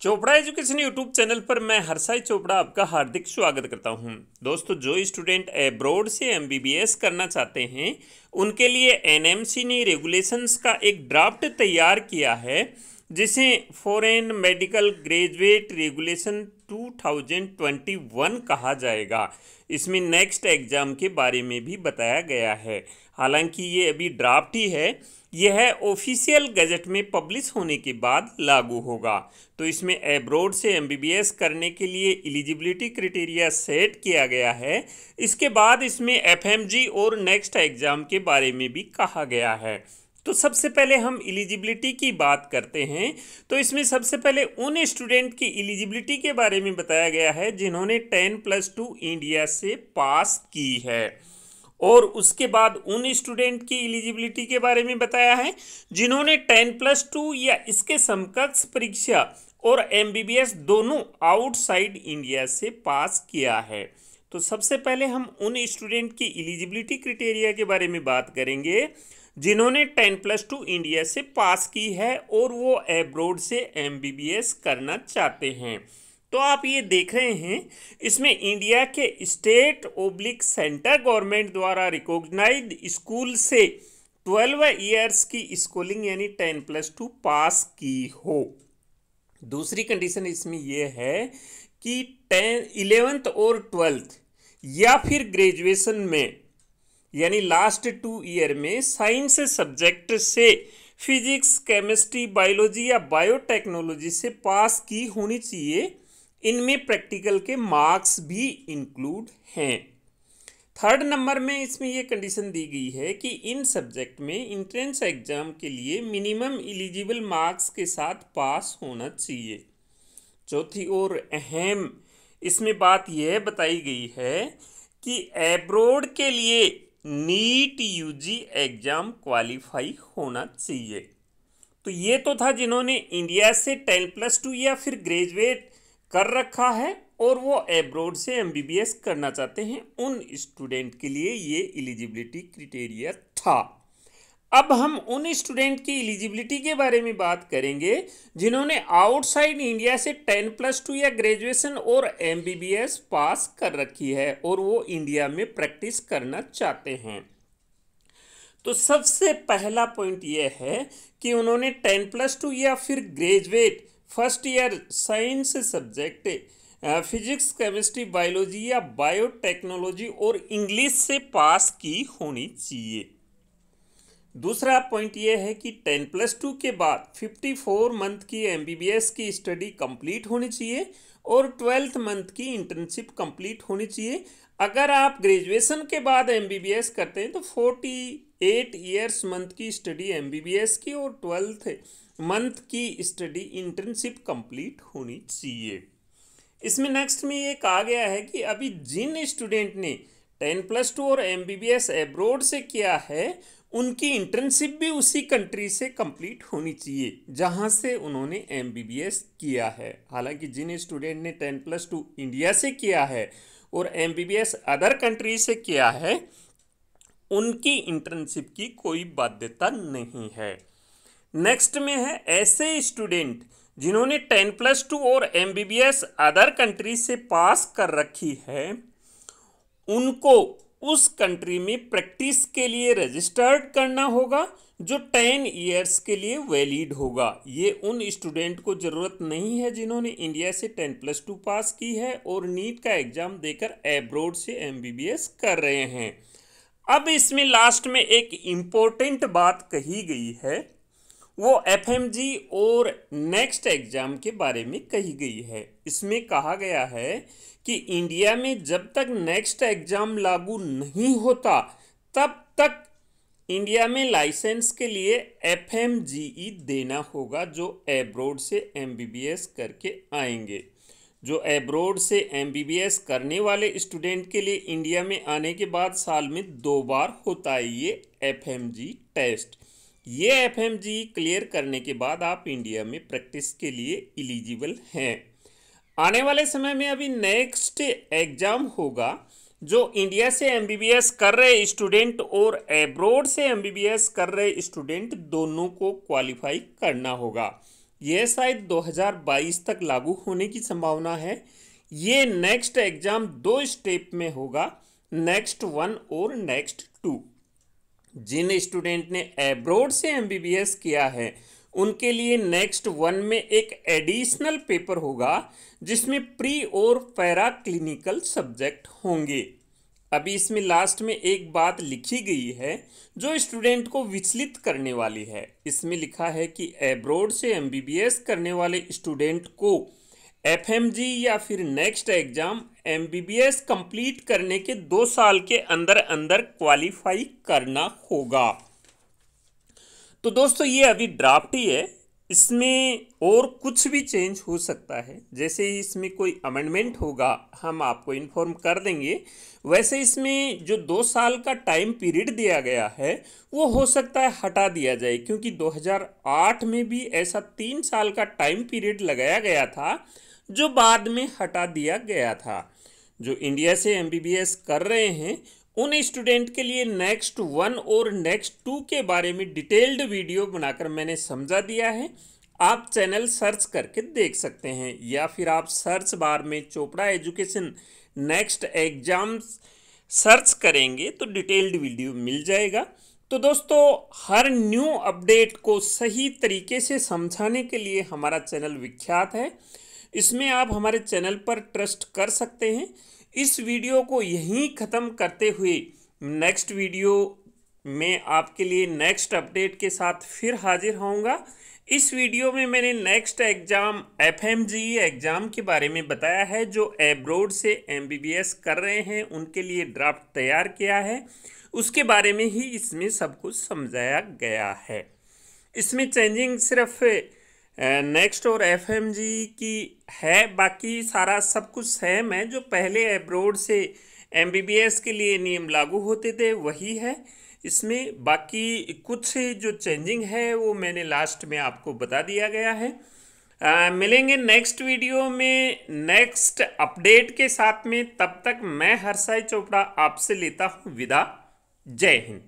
Chopra education YouTube channel पर मैं हरसाई चोपड़ा आपका हार्दिक स्वागत करता हूं दोस्तों जो स्टूडेंट एब्रोड से एमबीबीएस करना चाहते हैं उनके लिए एनएमसी ने रेगुलेशंस का एक ड्राफ्ट तैयार किया है जिसे फॉरेन मेडिकल ग्रेजुएट रेगुलेशन 2021 कहा जाएगा इसमें नेक्स्ट एग्ज़ाम के बारे में भी बताया गया है हालांकि ये अभी ड्राफ्ट ही है यह ऑफिशियल गजट में पब्लिश होने के बाद लागू होगा तो इसमें एब्रोड से एमबीबीएस करने के लिए एलिजिबिलिटी क्रिटेरिया सेट किया गया है इसके बाद इसमें एफएमजी और नेक्स्ट एग्ज़ाम के बारे में भी कहा गया है तो सबसे पहले हम एलिजिबिलिटी की बात करते हैं तो इसमें सबसे पहले उन स्टूडेंट की एलिजिबिलिटी के बारे में बताया गया है जिन्होंने टेन प्लस टू इंडिया से पास की है और उसके बाद उन स्टूडेंट की एलिजिबिलिटी के बारे में बताया है जिन्होंने टेन प्लस टू या इसके समकक्ष परीक्षा और एमबीबीएस दोनों आउटसाइड इंडिया से पास किया है तो सबसे पहले हम उन स्टूडेंट की एलिजिबिलिटी क्रिटेरिया के बारे में बात करेंगे जिन्होंने टेन प्लस टू इंडिया से पास की है और वो एब्रोड से एम करना चाहते हैं तो आप ये देख रहे हैं इसमें इंडिया के स्टेट ओब्लिक सेंटर गवर्नमेंट द्वारा रिकॉग्नाइज स्कूल से ट्वेल्व ईयर्स की स्कूलिंग यानी टेन प्लस टू पास की हो दूसरी कंडीशन इसमें यह है कि टेन इलेवेंथ और ट्वेल्थ या फिर ग्रेजुएशन में यानी लास्ट टू ईयर में साइंस सब्जेक्ट से फिजिक्स केमिस्ट्री बायोलॉजी या बायोटेक्नोलॉजी से पास की होनी चाहिए इनमें प्रैक्टिकल के मार्क्स भी इंक्लूड हैं थर्ड नंबर में इसमें यह कंडीशन दी गई है कि इन सब्जेक्ट में इंट्रेंस एग्जाम के लिए मिनिमम एलिजिबल मार्क्स के साथ पास होना चाहिए चौथी और अहम इसमें बात यह बताई गई है कि एब्रोड के लिए नीट यूजी एग्ज़ाम क्वालिफाई होना चाहिए तो ये तो था जिन्होंने इंडिया से टेन प्लस टू या फिर ग्रेजुएट कर रखा है और वो एब्रोड से एमबीबीएस करना चाहते हैं उन स्टूडेंट के लिए ये एलिजिबिलिटी क्रिटेरिया था अब हम उन स्टूडेंट की एलिजिबिलिटी के बारे में बात करेंगे जिन्होंने आउटसाइड इंडिया से टेन प्लस टू या ग्रेजुएशन और एमबीबीएस पास कर रखी है और वो इंडिया में प्रैक्टिस करना चाहते हैं तो सबसे पहला पॉइंट ये है कि उन्होंने टेन प्लस टू या फिर graduate first year science subject physics chemistry biology या बायोटेक्नोलॉजी और इंग्लिश से पास की होनी चाहिए दूसरा पॉइंट ये है कि टेन प्लस टू के बाद फिफ्टी फोर मंथ की एम बी बी एस की स्टडी कंप्लीट होनी चाहिए और ट्वेल्थ मंथ की इंटर्नशिप कंप्लीट होनी चाहिए अगर आप ग्रेजुएशन के बाद एम बी बी एस करते हैं तो फोर्टी एट ईयर्स मंथ की study M B B S की और ट्वेल्थ मंथ की स्टडी इंटर्नशिप कंप्लीट होनी चाहिए इसमें नेक्स्ट में ये कहा गया है कि अभी जिन स्टूडेंट ने टेन प्लस टू और M B B S abroad से किया है उनकी इंटर्नशिप भी उसी कंट्री से कंप्लीट होनी चाहिए जहां से उन्होंने एम किया है हालांकि जिन स्टूडेंट ने टेन प्लस टू इंडिया से किया है और एम अदर कंट्री से किया है उनकी इंटर्नशिप की कोई बाध्यता नहीं है नेक्स्ट में है ऐसे स्टूडेंट जिन्होंने टेन प्लस टू और एम अदर कंट्री से पास कर रखी है उनको उस कंट्री में प्रैक्टिस के लिए रजिस्टर्ड करना होगा जो टेन ईयर्स के लिए वैलिड होगा ये उन स्टूडेंट को ज़रूरत नहीं है जिन्होंने इंडिया से टेन प्लस टू पास की है और नीट का एग्ज़ाम देकर एब्रोड से एमबीबीएस कर रहे हैं अब इसमें लास्ट में एक इम्पोर्टेंट बात कही गई है वो एफ और नेक्स्ट एग्जाम के बारे में कही गई है इसमें कहा गया है कि इंडिया में जब तक नेक्स्ट एग्जाम लागू नहीं होता तब तक इंडिया में लाइसेंस के लिए एफ e देना होगा जो एब्रोड से एम करके आएंगे जो एब्रोड से एम करने वाले स्टूडेंट के लिए इंडिया में आने के बाद साल में दो बार होता है ये एफ टेस्ट ये एफ क्लियर करने के बाद आप इंडिया में प्रैक्टिस के लिए इलिजिबल हैं आने वाले समय में अभी नेक्स्ट एग्जाम होगा जो इंडिया से एम कर रहे स्टूडेंट और एब्रोड से एम कर रहे स्टूडेंट दोनों को क्वालिफाई करना होगा यह शायद 2022 तक लागू होने की संभावना है ये नेक्स्ट एग्जाम दो स्टेप में होगा नेक्स्ट वन और नेक्स्ट टू जिन स्टूडेंट ने एब्रोड से एमबीबीएस किया है उनके लिए नेक्स्ट वन में एक एडिशनल पेपर होगा जिसमें प्री और पैरा क्लिनिकल सब्जेक्ट होंगे अभी इसमें लास्ट में एक बात लिखी गई है जो स्टूडेंट को विचलित करने वाली है इसमें लिखा है कि एब्रोड से एमबीबीएस करने वाले स्टूडेंट को एफ या फिर नेक्स्ट एग्जाम एम कंप्लीट करने के दो साल के अंदर अंदर क्वालिफाई करना होगा तो दोस्तों ये अभी ड्राफ्ट ही है इसमें और कुछ भी चेंज हो सकता है जैसे ही इसमें कोई अमेंडमेंट होगा हम आपको इन्फॉर्म कर देंगे वैसे इसमें जो दो साल का टाइम पीरियड दिया गया है वो हो सकता है हटा दिया जाए क्योंकि 2008 में भी ऐसा तीन साल का टाइम पीरियड लगाया गया था जो बाद में हटा दिया गया था जो इंडिया से एमबीबीएस कर रहे हैं उन स्टूडेंट के लिए नेक्स्ट वन और नेक्स्ट टू के बारे में डिटेल्ड वीडियो बनाकर मैंने समझा दिया है आप चैनल सर्च करके देख सकते हैं या फिर आप सर्च बार में Chopra education next exams search करेंगे तो डिटेल्ड वीडियो मिल जाएगा तो दोस्तों हर न्यू अपडेट को सही तरीके से समझाने के लिए हमारा चैनल विख्यात है इसमें आप हमारे चैनल पर ट्रस्ट कर सकते हैं इस वीडियो को यहीं ख़त्म करते हुए नेक्स्ट वीडियो में आपके लिए नेक्स्ट अपडेट के साथ फिर हाजिर होऊंगा इस वीडियो में मैंने नेक्स्ट एग्ज़ाम एफ एग्ज़ाम के बारे में बताया है जो एब्रोड से एमबीबीएस कर रहे हैं उनके लिए ड्राफ्ट तैयार किया है उसके बारे में ही इसमें सब कुछ समझाया गया है इसमें चेंजिंग सिर्फ नेक्स्ट और एफ की है बाकी सारा सब कुछ सेम है जो पहले एब्रोड से एम के लिए नियम लागू होते थे वही है इसमें बाकी कुछ जो चेंजिंग है वो मैंने लास्ट में आपको बता दिया गया है आ, मिलेंगे नेक्स्ट वीडियो में नेक्स्ट अपडेट के साथ में तब तक मैं हर्षाई चोपड़ा आपसे लेता हूँ विदा जय हिंद